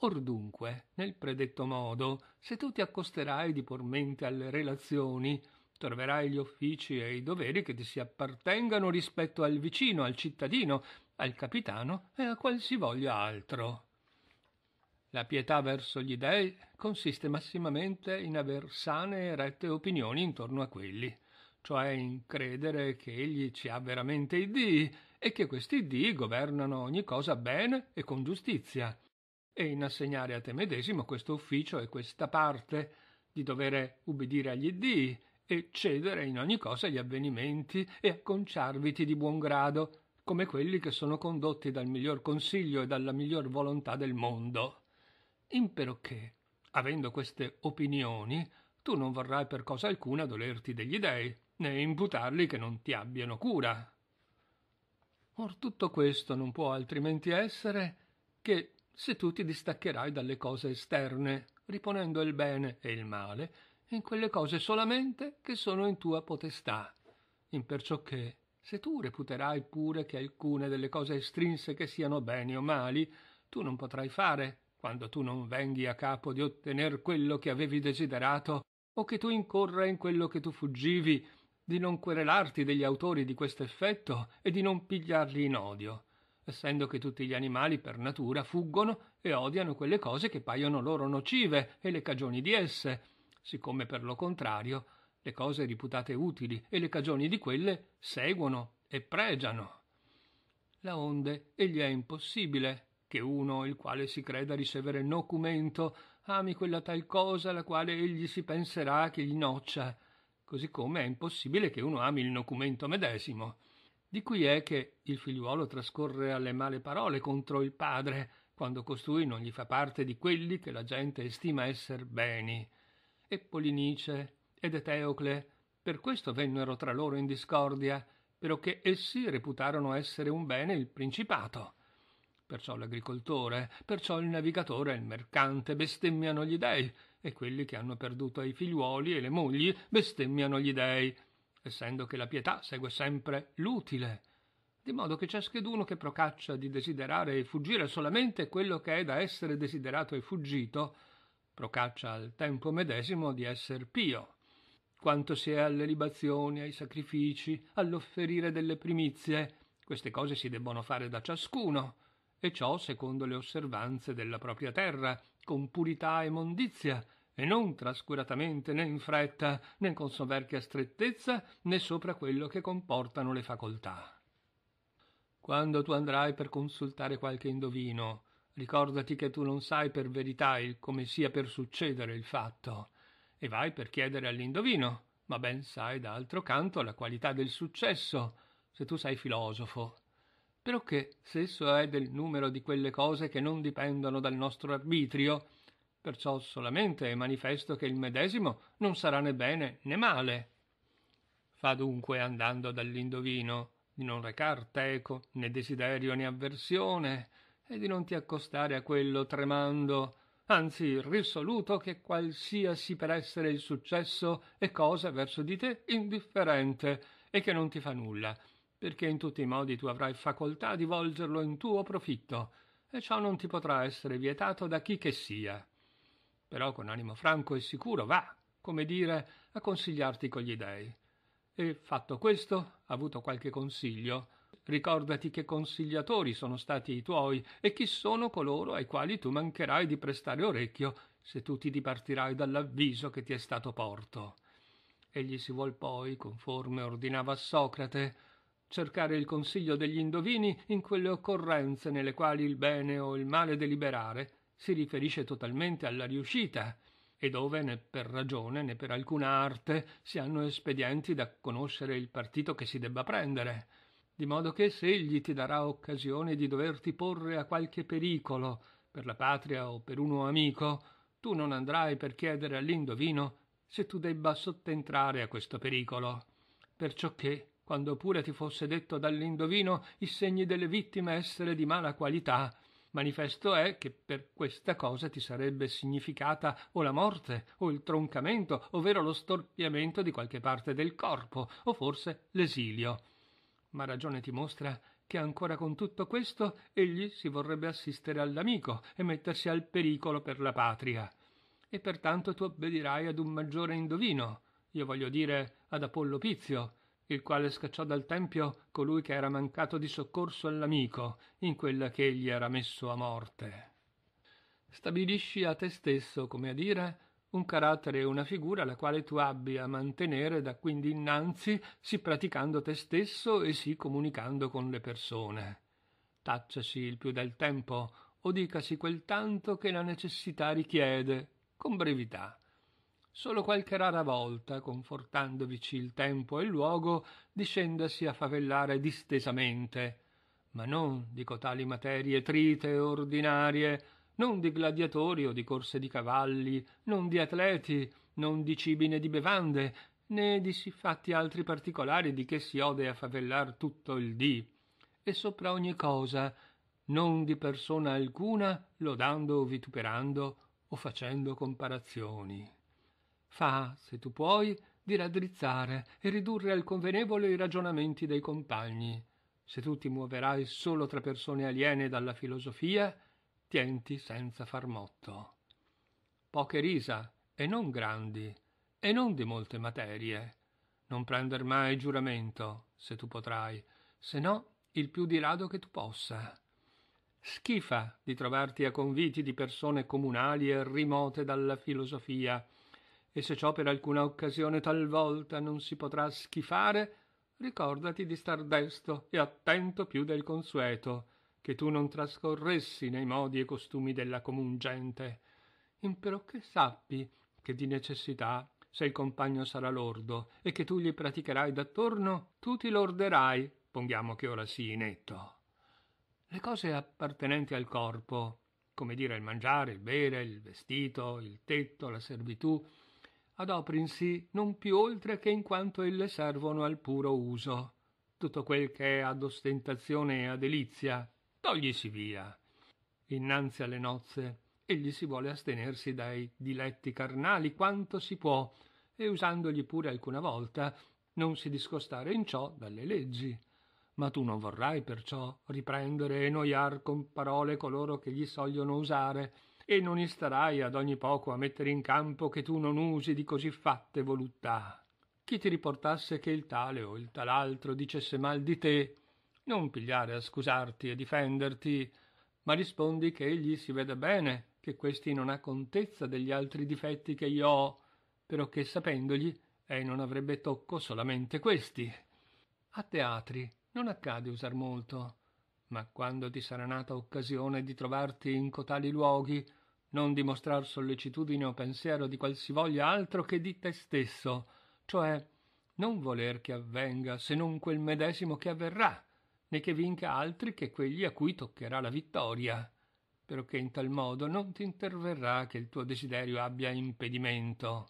Or dunque, nel predetto modo, se tu ti accosterai di pormente alle relazioni, troverai gli uffici e i doveri che ti si appartengano rispetto al vicino, al cittadino, al capitano e a qualsivoglia altro. La pietà verso gli dèi consiste massimamente in aver sane e rette opinioni intorno a quelli, cioè in credere che egli ci ha veramente i dì e che questi dì governano ogni cosa bene e con giustizia, e in assegnare a te medesimo questo ufficio e questa parte di dovere ubbidire agli dì e cedere in ogni cosa gli avvenimenti e acconciarviti di buon grado, come quelli che sono condotti dal miglior consiglio e dalla miglior volontà del mondo imperoché, avendo queste opinioni, tu non vorrai per cosa alcuna dolerti degli dèi, né imputarli che non ti abbiano cura. Or tutto questo non può altrimenti essere che se tu ti distaccherai dalle cose esterne, riponendo il bene e il male in quelle cose solamente che sono in tua potestà, imperciò che, se tu reputerai pure che alcune delle cose estrinseche siano beni o mali, tu non potrai fare quando tu non venghi a capo di ottener quello che avevi desiderato o che tu incorra in quello che tu fuggivi di non querelarti degli autori di questo effetto e di non pigliarli in odio essendo che tutti gli animali per natura fuggono e odiano quelle cose che paiono loro nocive e le cagioni di esse siccome per lo contrario le cose riputate utili e le cagioni di quelle seguono e pregiano laonde egli è impossibile che uno il quale si creda ricevere nocumento ami quella tal cosa la quale egli si penserà che gli noccia, così come è impossibile che uno ami il nocumento medesimo. Di qui è che il figliuolo trascorre alle male parole contro il padre, quando costui non gli fa parte di quelli che la gente estima esser beni. E Polinice ed Eteocle per questo vennero tra loro in discordia, però che essi reputarono essere un bene il principato perciò l'agricoltore, perciò il navigatore e il mercante bestemmiano gli dèi, e quelli che hanno perduto i figliuoli e le mogli bestemmiano gli dèi, essendo che la pietà segue sempre l'utile, di modo che ciascheduno che procaccia di desiderare e fuggire solamente quello che è da essere desiderato e fuggito, procaccia al tempo medesimo di essere pio. Quanto si è alle libazioni, ai sacrifici, all'offerire delle primizie, queste cose si debbono fare da ciascuno, e ciò secondo le osservanze della propria terra, con purità e mondizia, e non trascuratamente né in fretta né con soverchia strettezza né sopra quello che comportano le facoltà. Quando tu andrai per consultare qualche indovino, ricordati che tu non sai per verità il come sia per succedere il fatto, e vai per chiedere all'indovino, ma ben sai d'altro canto la qualità del successo, se tu sei filosofo, però che esso è del numero di quelle cose che non dipendono dal nostro arbitrio, perciò solamente è manifesto che il medesimo non sarà né bene né male. Fa dunque andando dall'indovino di non recar teco né desiderio né avversione e di non ti accostare a quello tremando, anzi risoluto che qualsiasi per essere il successo è cosa verso di te indifferente e che non ti fa nulla, perché in tutti i modi tu avrai facoltà di volgerlo in tuo profitto, e ciò non ti potrà essere vietato da chi che sia. Però con animo franco e sicuro va, come dire, a consigliarti con gli dèi. E fatto questo, avuto qualche consiglio, ricordati che consigliatori sono stati i tuoi e chi sono coloro ai quali tu mancherai di prestare orecchio se tu ti dipartirai dall'avviso che ti è stato porto. Egli si vuol poi, conforme ordinava Socrate, cercare il consiglio degli indovini in quelle occorrenze nelle quali il bene o il male deliberare si riferisce totalmente alla riuscita, e dove né per ragione né per alcuna arte si hanno espedienti da conoscere il partito che si debba prendere, di modo che se egli ti darà occasione di doverti porre a qualche pericolo per la patria o per uno amico, tu non andrai per chiedere all'indovino se tu debba sottentrare a questo pericolo, perciò che quando pure ti fosse detto dall'indovino i segni delle vittime essere di mala qualità manifesto è che per questa cosa ti sarebbe significata o la morte o il troncamento ovvero lo storpiamento di qualche parte del corpo o forse l'esilio ma ragione ti mostra che ancora con tutto questo egli si vorrebbe assistere all'amico e mettersi al pericolo per la patria e pertanto tu obbedirai ad un maggiore indovino io voglio dire ad apollo pizio il quale scacciò dal tempio colui che era mancato di soccorso all'amico in quella che egli era messo a morte. Stabilisci a te stesso, come a dire, un carattere e una figura la quale tu abbi a mantenere da quindi innanzi, si praticando te stesso e si comunicando con le persone. Tacciasi il più del tempo, o dicasi quel tanto che la necessità richiede, con brevità, Solo qualche rara volta, confortandovici il tempo e il luogo, discendasi a favellare distesamente, ma non di cotali materie trite e ordinarie, non di gladiatori o di corse di cavalli, non di atleti, non di cibi né di bevande, né di siffatti altri particolari di che si ode a favellar tutto il dì, e sopra ogni cosa, non di persona alcuna lodando o vituperando o facendo comparazioni fa se tu puoi di raddrizzare e ridurre al convenevole i ragionamenti dei compagni se tu ti muoverai solo tra persone aliene dalla filosofia tienti senza far motto poche risa e non grandi e non di molte materie non prender mai giuramento se tu potrai se no il più di rado che tu possa schifa di trovarti a conviti di persone comunali e rimote dalla filosofia e se ciò per alcuna occasione talvolta non si potrà schifare ricordati di star desto e attento più del consueto che tu non trascorressi nei modi e costumi della comun gente imperoché sappi che di necessità se il compagno sarà lordo e che tu gli praticherai d'attorno tu ti lorderai ponghiamo che ora sii netto le cose appartenenti al corpo come dire il mangiare il bere il vestito il tetto la servitù adoprinsi non più oltre che in quanto elle servono al puro uso. Tutto quel che è ad ostentazione e a delizia, toglisi via. Innanzi alle nozze, egli si vuole astenersi dai diletti carnali quanto si può, e usandogli pure alcuna volta, non si discostare in ciò dalle leggi. Ma tu non vorrai perciò riprendere e noiar con parole coloro che gli sogliono usare, e non istarai ad ogni poco a mettere in campo che tu non usi di così fatte voluttà. Chi ti riportasse che il tale o il tal'altro dicesse mal di te, non pigliare a scusarti e difenderti, ma rispondi che egli si vede bene che questi non ha contezza degli altri difetti che io ho, però che sapendogli ei eh, non avrebbe tocco solamente questi. A teatri non accade usar molto, ma quando ti sarà nata occasione di trovarti in cotali luoghi, non dimostrar sollecitudine o pensiero di qualsivoglia altro che di te stesso, cioè non voler che avvenga se non quel medesimo che avverrà, né che vinca altri che quegli a cui toccherà la vittoria, però che in tal modo non ti interverrà che il tuo desiderio abbia impedimento.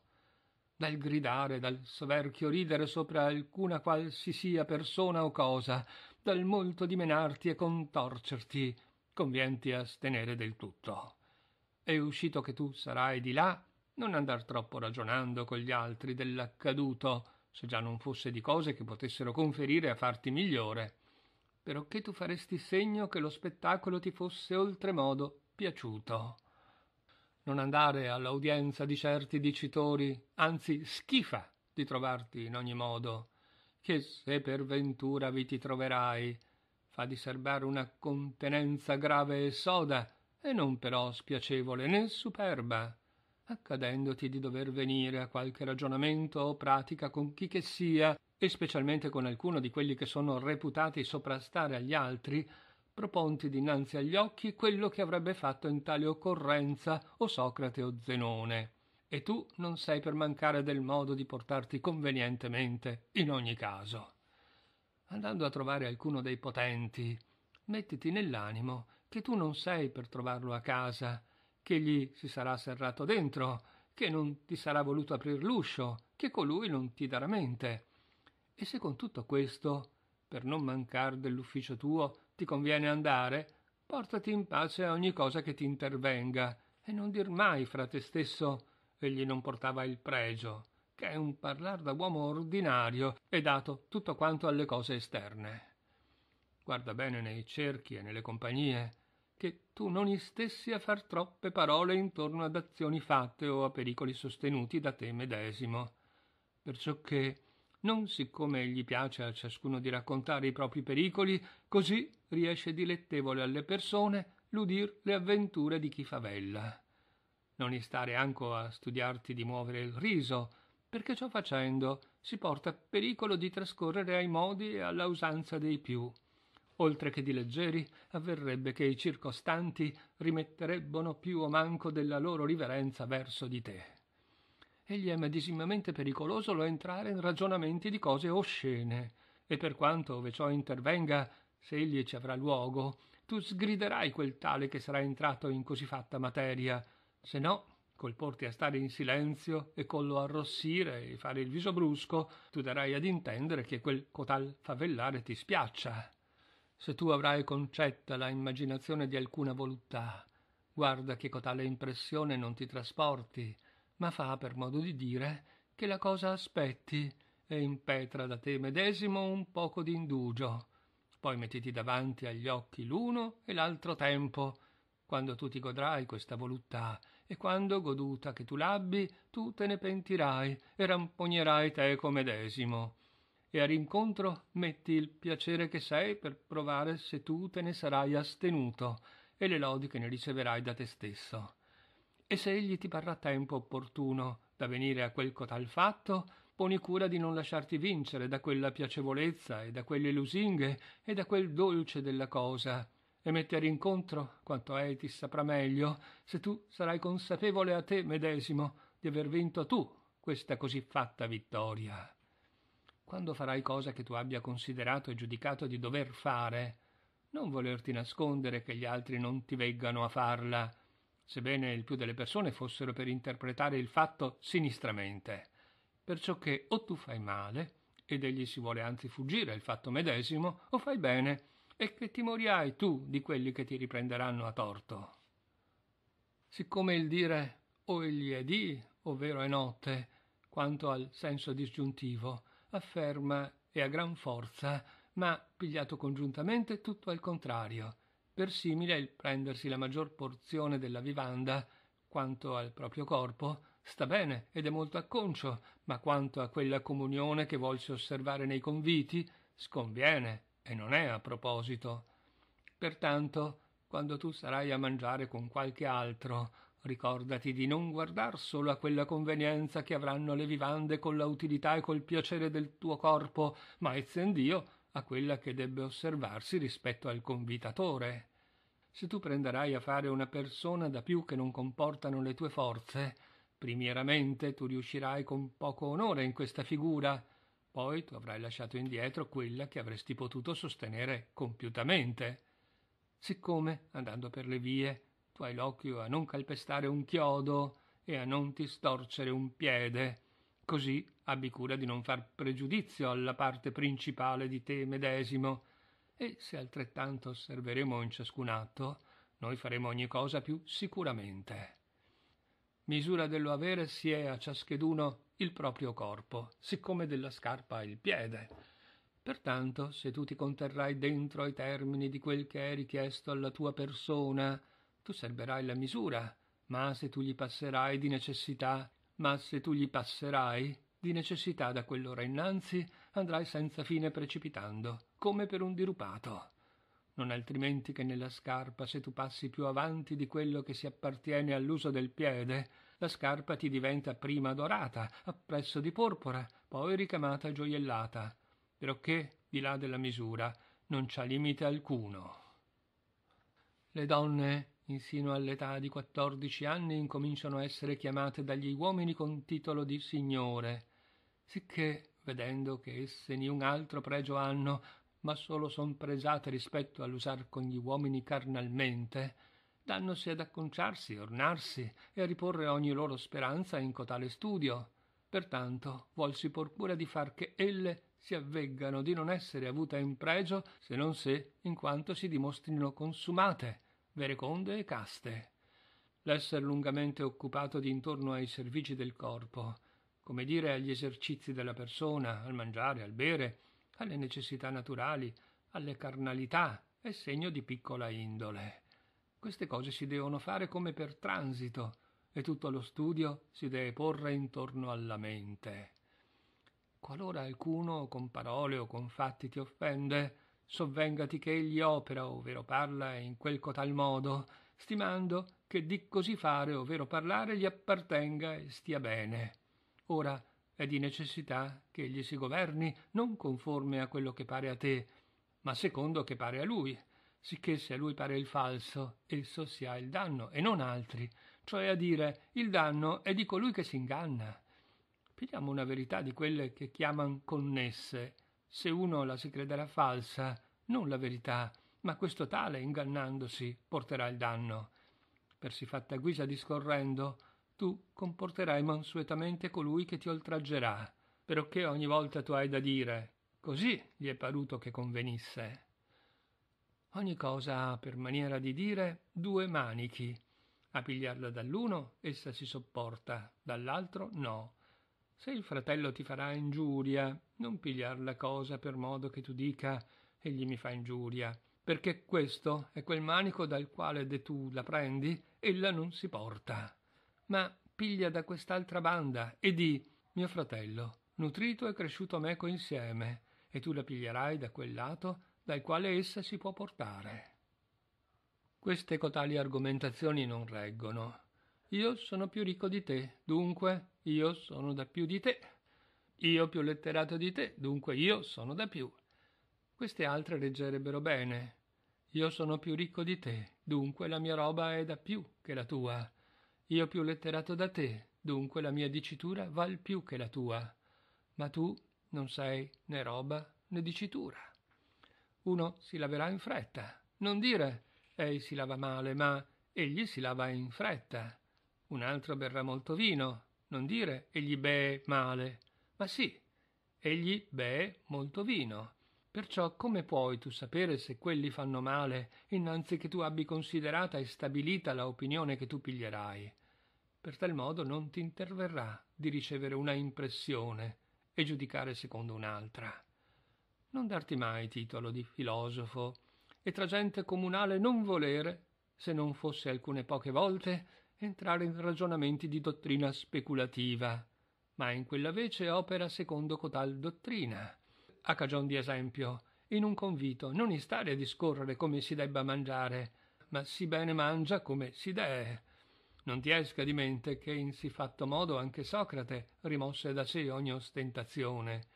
Dal gridare, dal soverchio ridere sopra alcuna qualsisia persona o cosa, dal molto dimenarti e contorcerti, convienti a stenere del tutto e uscito che tu sarai di là non andar troppo ragionando con gli altri dell'accaduto se già non fosse di cose che potessero conferire a farti migliore però che tu faresti segno che lo spettacolo ti fosse oltremodo piaciuto non andare all'audienza di certi dicitori anzi schifa di trovarti in ogni modo che se per ventura vi ti troverai fa di serbare una contenenza grave e soda e non però spiacevole né superba, accadendoti di dover venire a qualche ragionamento o pratica con chi che sia, e specialmente con alcuno di quelli che sono reputati soprastare agli altri, proponti dinanzi agli occhi quello che avrebbe fatto in tale occorrenza o Socrate o Zenone. E tu non sei per mancare del modo di portarti convenientemente in ogni caso. Andando a trovare alcuno dei potenti, mettiti nell'animo che tu non sei per trovarlo a casa, che gli si sarà serrato dentro, che non ti sarà voluto aprir l'uscio, che colui non ti darà mente. E se con tutto questo, per non mancar dell'ufficio tuo, ti conviene andare, portati in pace a ogni cosa che ti intervenga, e non dir mai fra te stesso egli non portava il pregio, che è un parlar da uomo ordinario e dato tutto quanto alle cose esterne. Guarda bene nei cerchi e nelle compagnie, che tu non istessi a far troppe parole intorno ad azioni fatte o a pericoli sostenuti da te medesimo. Perciò che, non siccome gli piace a ciascuno di raccontare i propri pericoli, così riesce dilettevole alle persone l'udir le avventure di chi favella. Non istare anco a studiarti di muovere il riso, perché ciò facendo si porta pericolo di trascorrere ai modi e alla usanza dei più oltre che di leggeri, avverrebbe che i circostanti rimetterebbero più o manco della loro riverenza verso di te. Egli è medesimamente pericoloso lo entrare in ragionamenti di cose oscene, e per quanto ove ciò intervenga, se egli ci avrà luogo, tu sgriderai quel tale che sarà entrato in così fatta materia, se no col porti a stare in silenzio e collo arrossire e fare il viso brusco, tu darai ad intendere che quel cotal favellare ti spiaccia se tu avrai concetta la immaginazione di alcuna voluttà, guarda che cotale impressione non ti trasporti, ma fa, per modo di dire, che la cosa aspetti e impetra da te medesimo un poco di indugio. Poi mettiti davanti agli occhi l'uno e l'altro tempo, quando tu ti godrai questa voluttà, e quando, goduta che tu l'abbi, tu te ne pentirai e rampognerai te comedesimo. Ecco e a rincontro metti il piacere che sei per provare se tu te ne sarai astenuto e le lodi che ne riceverai da te stesso. E se egli ti parrà tempo opportuno da venire a quel cotal fatto, poni cura di non lasciarti vincere da quella piacevolezza e da quelle lusinghe e da quel dolce della cosa, e metti a rincontro quanto è ti saprà meglio, se tu sarai consapevole a te medesimo di aver vinto tu questa così fatta vittoria quando farai cosa che tu abbia considerato e giudicato di dover fare, non volerti nascondere che gli altri non ti veggano a farla, sebbene il più delle persone fossero per interpretare il fatto sinistramente, perciò che o tu fai male, ed egli si vuole anzi fuggire il fatto medesimo, o fai bene, e che timori hai tu di quelli che ti riprenderanno a torto. Siccome il dire o egli è di, ovvero è notte, quanto al senso disgiuntivo, afferma e a gran forza, ma pigliato congiuntamente tutto al contrario, per simile il prendersi la maggior porzione della vivanda quanto al proprio corpo, sta bene ed è molto acconcio, ma quanto a quella comunione che volse osservare nei conviti, sconviene e non è a proposito. Pertanto, quando tu sarai a mangiare con qualche altro, ricordati di non guardar solo a quella convenienza che avranno le vivande con la utilità e col piacere del tuo corpo ma ezzendio a quella che debbe osservarsi rispetto al convitatore se tu prenderai a fare una persona da più che non comportano le tue forze primieramente tu riuscirai con poco onore in questa figura poi tu avrai lasciato indietro quella che avresti potuto sostenere compiutamente siccome andando per le vie tu hai l'occhio a non calpestare un chiodo e a non ti storcere un piede. Così abbi cura di non far pregiudizio alla parte principale di te medesimo. E se altrettanto osserveremo in ciascun atto, noi faremo ogni cosa più sicuramente. Misura dello avere si è a ciascheduno il proprio corpo, siccome della scarpa il piede. Pertanto, se tu ti conterrai dentro ai termini di quel che è richiesto alla tua persona, tu serberai la misura, ma se tu gli passerai di necessità, ma se tu gli passerai di necessità da quell'ora innanzi, andrai senza fine precipitando, come per un dirupato. Non altrimenti che nella scarpa, se tu passi più avanti di quello che si appartiene all'uso del piede, la scarpa ti diventa prima dorata, appresso di porpora, poi ricamata e gioiellata, perché, di là della misura, non c'ha limite alcuno. Le donne insino all'età di quattordici anni incominciano a essere chiamate dagli uomini con titolo di signore, sicché, vedendo che esse niun altro pregio hanno, ma solo son presate rispetto all'usar con gli uomini carnalmente, dannosi ad acconciarsi, ornarsi e a riporre ogni loro speranza in cotale studio. Pertanto volsi por cura di far che elle si avveggano di non essere avute in pregio se non se in quanto si dimostrino consumate vereconde e caste, l'essere lungamente occupato d'intorno ai servizi del corpo, come dire agli esercizi della persona, al mangiare, al bere, alle necessità naturali, alle carnalità, è segno di piccola indole. Queste cose si devono fare come per transito, e tutto lo studio si deve porre intorno alla mente. Qualora alcuno con parole o con fatti ti offende, sovvengati che egli opera ovvero parla in quel cotal modo stimando che di così fare ovvero parlare gli appartenga e stia bene ora è di necessità che egli si governi non conforme a quello che pare a te ma secondo che pare a lui sicché se a lui pare il falso esso si ha il danno e non altri cioè a dire il danno è di colui che si inganna pigliamo una verità di quelle che chiaman connesse se uno la si crederà falsa, non la verità, ma questo tale, ingannandosi, porterà il danno. Per si fatta guisa discorrendo, tu comporterai mansuetamente colui che ti oltraggerà, perché ogni volta tu hai da dire. Così gli è paruto che convenisse. Ogni cosa ha, per maniera di dire, due manichi. A pigliarla dall'uno essa si sopporta, dall'altro no se il fratello ti farà ingiuria non pigliar la cosa per modo che tu dica egli mi fa ingiuria perché questo è quel manico dal quale de tu la prendi ella non si porta ma piglia da quest'altra banda e di mio fratello nutrito e cresciuto meco insieme, e tu la piglierai da quel lato dal quale essa si può portare queste cotali argomentazioni non reggono io sono più ricco di te, dunque io sono da più di te. Io più letterato di te, dunque io sono da più. Queste altre leggerebbero bene. Io sono più ricco di te, dunque la mia roba è da più che la tua. Io più letterato da te, dunque la mia dicitura val più che la tua. Ma tu non sei né roba né dicitura. Uno si laverà in fretta. Non dire, ei si lava male, ma egli si lava in fretta. Un altro berrà molto vino. Non dire egli bee male, ma sì, egli bee molto vino. Perciò come puoi tu sapere se quelli fanno male, innanzi che tu abbi considerata e stabilita la opinione che tu piglierai? Per tal modo non ti interverrà di ricevere una impressione e giudicare secondo un'altra. Non darti mai titolo di filosofo, e tra gente comunale non volere, se non fosse alcune poche volte, entrare in ragionamenti di dottrina speculativa, ma in quella vece opera secondo cotal dottrina. A cagion di esempio, in un convito non istare a discorrere come si debba mangiare, ma si bene mangia come si dee. Non ti esca di mente che in si fatto modo anche Socrate rimosse da sé ogni ostentazione.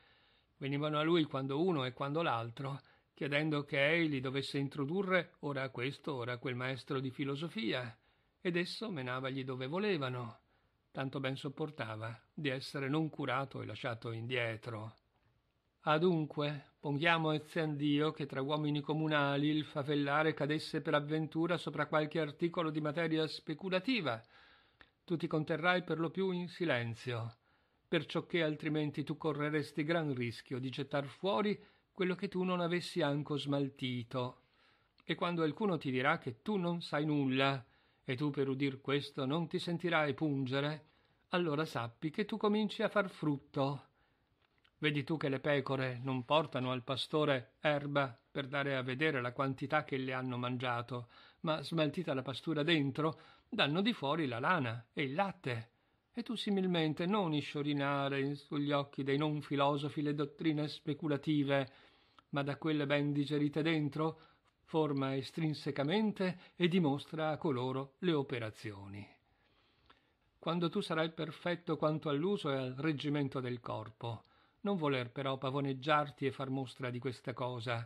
Venivano a lui quando uno e quando l'altro, chiedendo che egli dovesse introdurre ora questo, ora quel maestro di filosofia ed esso menavagli dove volevano. Tanto ben sopportava di essere non curato e lasciato indietro. Adunque, ponghiamo ezian Dio che tra uomini comunali il favellare cadesse per avventura sopra qualche articolo di materia speculativa. Tu ti conterrai per lo più in silenzio, perciò che altrimenti tu correresti gran rischio di gettar fuori quello che tu non avessi anco smaltito. E quando alcuno ti dirà che tu non sai nulla, e tu per udir questo non ti sentirai pungere, allora sappi che tu cominci a far frutto. Vedi tu che le pecore non portano al pastore erba per dare a vedere la quantità che le hanno mangiato, ma smaltita la pastura dentro, danno di fuori la lana e il latte. E tu similmente non isciorinare sugli occhi dei non filosofi le dottrine speculative, ma da quelle ben digerite dentro forma estrinsecamente e dimostra a coloro le operazioni. Quando tu sarai perfetto quanto all'uso e al reggimento del corpo, non voler però pavoneggiarti e far mostra di questa cosa.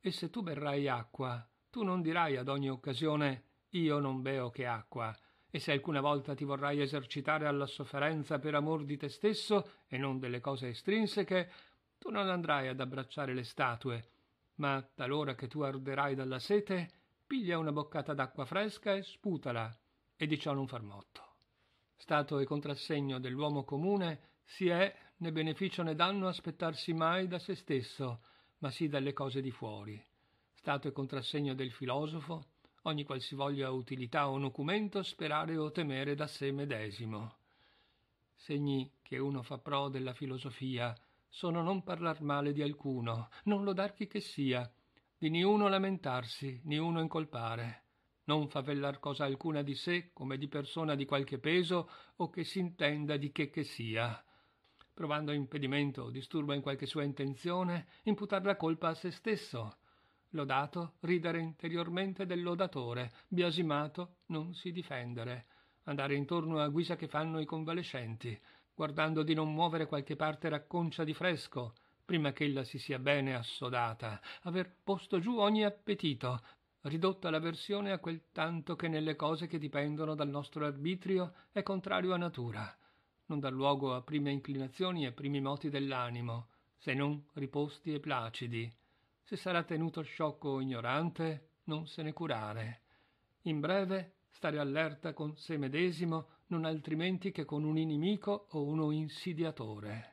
E se tu berrai acqua, tu non dirai ad ogni occasione io non beo che acqua, e se alcuna volta ti vorrai esercitare alla sofferenza per amor di te stesso e non delle cose estrinseche, tu non andrai ad abbracciare le statue, ma talora che tu arderai dalla sete, piglia una boccata d'acqua fresca e sputala, e di ciò non far motto. Stato e contrassegno dell'uomo comune, si è, né beneficio né danno aspettarsi mai da se stesso, ma sì dalle cose di fuori. Stato e contrassegno del filosofo, ogni qualsivoglia utilità o nocumento sperare o temere da sé medesimo. Segni che uno fa pro della filosofia, sono non parlar male di alcuno, non lodar chi che sia, di niuno lamentarsi, niuno incolpare, non favellar cosa alcuna di sé come di persona di qualche peso o che si intenda di che che sia, provando impedimento o disturbo in qualche sua intenzione, imputar la colpa a se stesso, lodato ridere interiormente del lodatore, biasimato non si difendere, andare intorno a guisa che fanno i convalescenti, guardando di non muovere qualche parte racconcia di fresco, prima che ella si sia bene assodata, aver posto giù ogni appetito, ridotta l'avversione a quel tanto che nelle cose che dipendono dal nostro arbitrio è contrario a natura, non dà luogo a prime inclinazioni e primi moti dell'animo, se non riposti e placidi. Se sarà tenuto sciocco o ignorante, non se ne curare. In breve, stare allerta con se medesimo non altrimenti che con un inimico o uno insidiatore.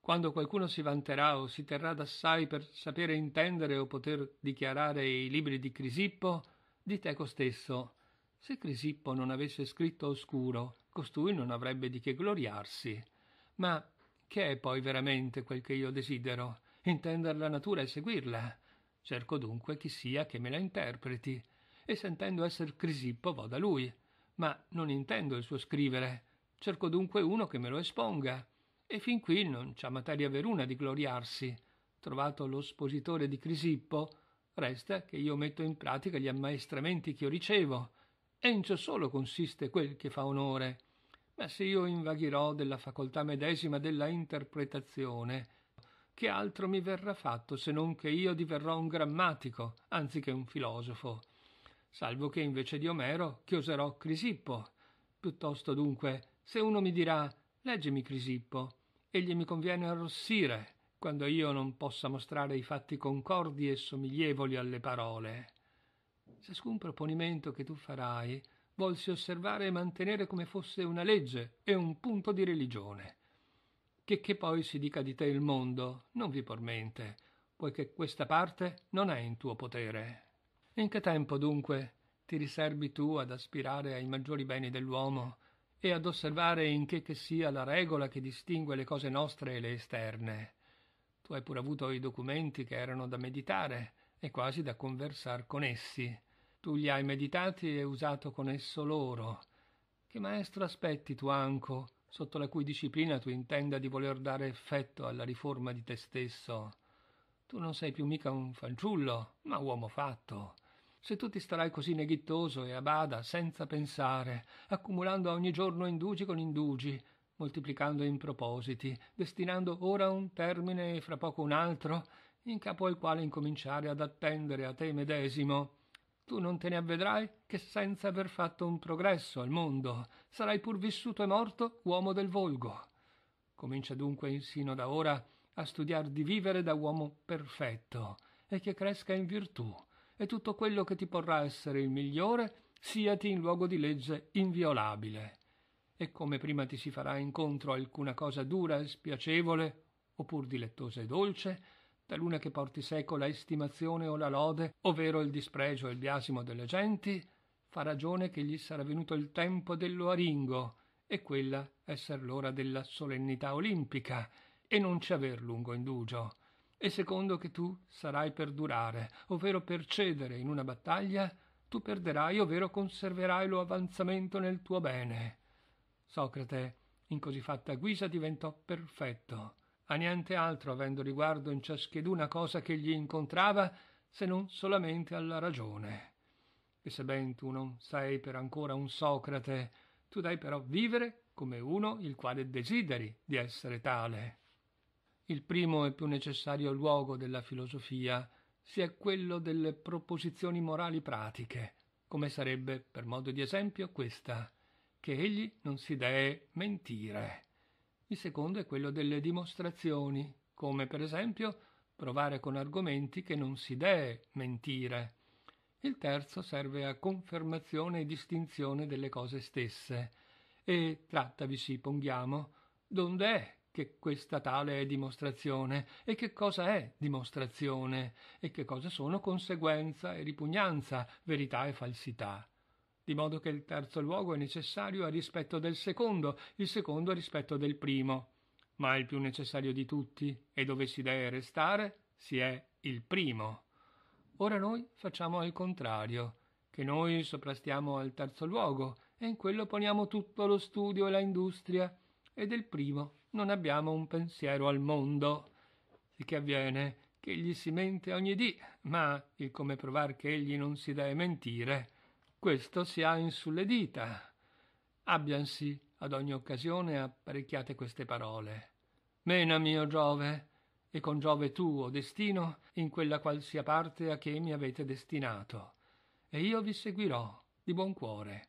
Quando qualcuno si vanterà o si terrà d'assai per sapere intendere o poter dichiarare i libri di Crisippo, dite ecco stesso, se Crisippo non avesse scritto oscuro, costui non avrebbe di che gloriarsi. Ma che è poi veramente quel che io desidero? Intender la natura e seguirla. Cerco dunque chi sia che me la interpreti, e sentendo esser Crisippo vo da lui, ma non intendo il suo scrivere. Cerco dunque uno che me lo esponga. E fin qui non c'è materia veruna di gloriarsi. Trovato lo spositore di Crisippo, resta che io metto in pratica gli ammaestramenti che io ricevo. E in ciò solo consiste quel che fa onore. Ma se io invaghirò della facoltà medesima della interpretazione, che altro mi verrà fatto se non che io diverrò un grammatico, anziché un filosofo? salvo che invece di Omero chioserò Crisippo. Piuttosto dunque, se uno mi dirà leggimi Crisippo, egli mi conviene arrossire, quando io non possa mostrare i fatti concordi e somiglievoli alle parole. Ciascun proponimento che tu farai volsi osservare e mantenere come fosse una legge e un punto di religione. Che, che poi si dica di te il mondo, non vi pormente, poiché questa parte non è in tuo potere. In che tempo, dunque, ti riserbi tu ad aspirare ai maggiori beni dell'uomo e ad osservare in che che sia la regola che distingue le cose nostre e le esterne? Tu hai pur avuto i documenti che erano da meditare e quasi da conversar con essi. Tu li hai meditati e usato con esso loro. Che maestro aspetti tu anco, sotto la cui disciplina tu intenda di voler dare effetto alla riforma di te stesso? Tu non sei più mica un fanciullo, ma uomo fatto se tu ti starai così neghittoso e a bada, senza pensare, accumulando ogni giorno indugi con indugi, moltiplicando in propositi, destinando ora un termine e fra poco un altro, in capo al quale incominciare ad attendere a te medesimo, tu non te ne avvedrai che senza aver fatto un progresso al mondo, sarai pur vissuto e morto uomo del volgo. Comincia dunque insino da ora a studiar di vivere da uomo perfetto e che cresca in virtù, e tutto quello che ti porrà essere il migliore, siati in luogo di legge inviolabile. E come prima ti si farà incontro alcuna cosa dura e spiacevole, oppur dilettosa e dolce, taluna che porti seco la estimazione o la lode, ovvero il dispregio e il biasimo delle genti, fa ragione che gli sarà venuto il tempo dello aringo, e quella esser l'ora della solennità olimpica, e non ci aver lungo indugio e secondo che tu sarai per durare, ovvero per cedere in una battaglia, tu perderai, ovvero conserverai lo avanzamento nel tuo bene. Socrate, in così fatta guisa diventò perfetto, a niente altro avendo riguardo in ciascheduna cosa che gli incontrava, se non solamente alla ragione. E sebben tu non sei per ancora un Socrate, tu dai però vivere come uno il quale desideri di essere tale. Il primo e più necessario luogo della filosofia sia quello delle proposizioni morali pratiche, come sarebbe, per modo di esempio, questa, che egli non si dee mentire. Il secondo è quello delle dimostrazioni, come per esempio provare con argomenti che non si dee mentire. Il terzo serve a confermazione e distinzione delle cose stesse e trattavisi, si ponghiamo, donde è che questa tale è dimostrazione e che cosa è dimostrazione e che cosa sono conseguenza e ripugnanza, verità e falsità. Di modo che il terzo luogo è necessario a rispetto del secondo, il secondo a rispetto del primo. Ma il più necessario di tutti, e dove si deve restare, si è il primo. Ora noi facciamo al contrario, che noi soprastiamo al terzo luogo e in quello poniamo tutto lo studio e la industria e del primo non abbiamo un pensiero al mondo. Sicché avviene che egli si mente ogni dì, ma il come provar che egli non si dee mentire, questo si ha in sulle dita. Abbiansi ad ogni occasione apparecchiate queste parole. Mena mio Giove, e con Giove tu, o destino, in quella qual sia parte a che mi avete destinato. E io vi seguirò di buon cuore,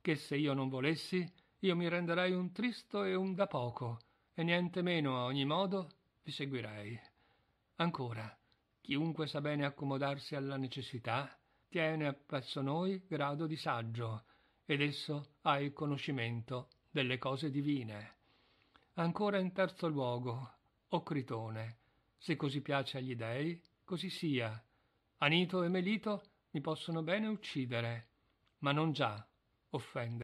che se io non volessi, io mi renderei un tristo e un da poco, e niente meno a ogni modo vi seguirei. Ancora, chiunque sa bene accomodarsi alla necessità, tiene appresso noi grado di saggio, ed esso ha il conoscimento delle cose divine. Ancora in terzo luogo, o Critone, se così piace agli dei, così sia. Anito e Melito mi possono bene uccidere, ma non già offendere.